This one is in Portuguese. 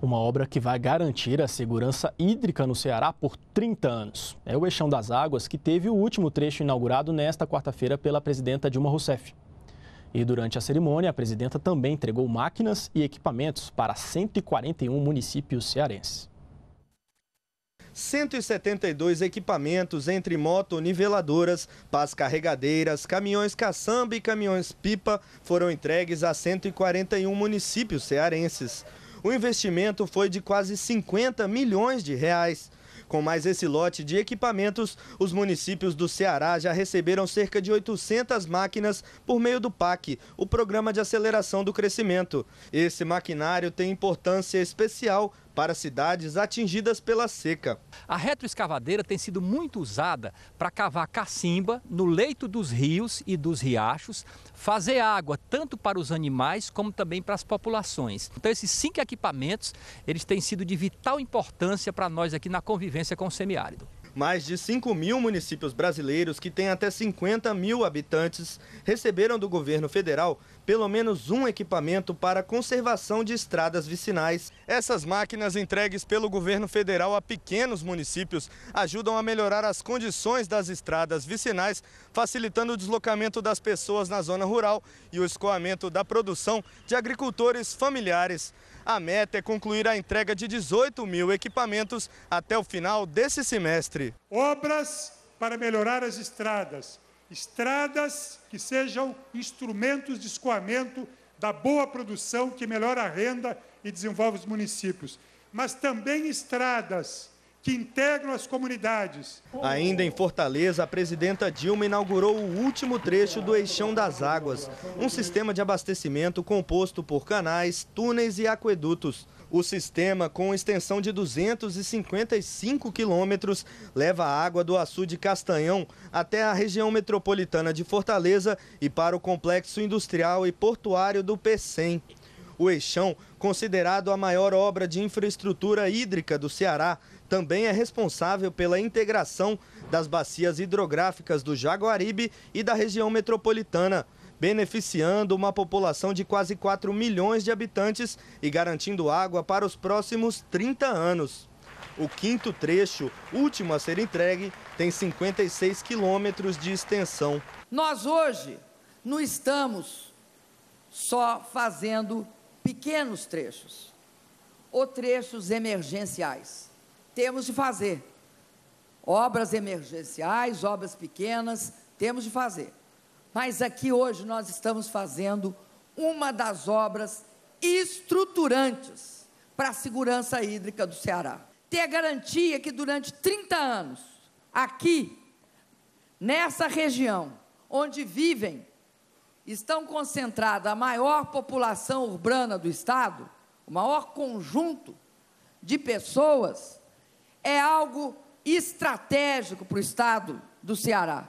uma obra que vai garantir a segurança hídrica no Ceará por 30 anos. É o Eixão das Águas que teve o último trecho inaugurado nesta quarta-feira pela presidenta Dilma Rousseff. E durante a cerimônia, a presidenta também entregou máquinas e equipamentos para 141 municípios cearenses. 172 equipamentos, entre motoniveladoras, pás carregadeiras, caminhões caçamba e caminhões pipa, foram entregues a 141 municípios cearenses. O investimento foi de quase 50 milhões de reais. Com mais esse lote de equipamentos, os municípios do Ceará já receberam cerca de 800 máquinas por meio do PAC, o Programa de Aceleração do Crescimento. Esse maquinário tem importância especial para cidades atingidas pela seca. A retroescavadeira tem sido muito usada para cavar cacimba no leito dos rios e dos riachos, fazer água tanto para os animais como também para as populações. Então esses cinco equipamentos, eles têm sido de vital importância para nós aqui na convivência com o semiárido. Mais de 5 mil municípios brasileiros, que têm até 50 mil habitantes, receberam do governo federal pelo menos um equipamento para conservação de estradas vicinais essas máquinas entregues pelo governo federal a pequenos municípios ajudam a melhorar as condições das estradas vicinais, facilitando o deslocamento das pessoas na zona rural e o escoamento da produção de agricultores familiares. A meta é concluir a entrega de 18 mil equipamentos até o final desse semestre. Obras para melhorar as estradas. Estradas que sejam instrumentos de escoamento da boa produção, que melhora a renda e desenvolve os municípios, mas também estradas que integram as comunidades. Ainda em Fortaleza, a presidenta Dilma inaugurou o último trecho do Eixão das Águas, um sistema de abastecimento composto por canais, túneis e aquedutos. O sistema, com extensão de 255 quilômetros, leva a água do Açu de Castanhão até a região metropolitana de Fortaleza e para o complexo industrial e portuário do PECEM. O Eixão, considerado a maior obra de infraestrutura hídrica do Ceará, também é responsável pela integração das bacias hidrográficas do Jaguaribe e da região metropolitana beneficiando uma população de quase 4 milhões de habitantes e garantindo água para os próximos 30 anos. O quinto trecho, último a ser entregue, tem 56 quilômetros de extensão. Nós hoje não estamos só fazendo pequenos trechos ou trechos emergenciais. Temos de fazer. Obras emergenciais, obras pequenas, temos de fazer. Mas aqui hoje nós estamos fazendo uma das obras estruturantes para a segurança hídrica do Ceará. Ter a garantia que durante 30 anos, aqui, nessa região, onde vivem estão concentrada a maior população urbana do Estado, o maior conjunto de pessoas, é algo estratégico para o Estado do Ceará.